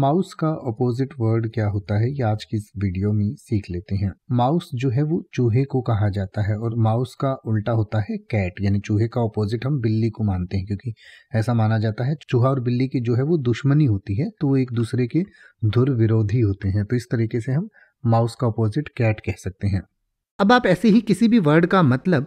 mouse का opposite word क्या होता है ये आज की इस वीडियो में सीख लेते हैं माउस जो है वो चूहे को कहा जाता है और माउस का उल्टा होता है कैट यानी चूहे का अपोजिट हम बिल्ली को मानते हैं क्योंकि ऐसा माना जाता है चूहा और बिल्ली की जो है वो दुश्मनी होती है तो वो एक दूसरे के धुर विरोधी होते हैं तो इस तरीके से हम माउस का अपोजिट कैट कह सकते हैं अब आप ऐसे ही किसी भी वर्ड का मतलब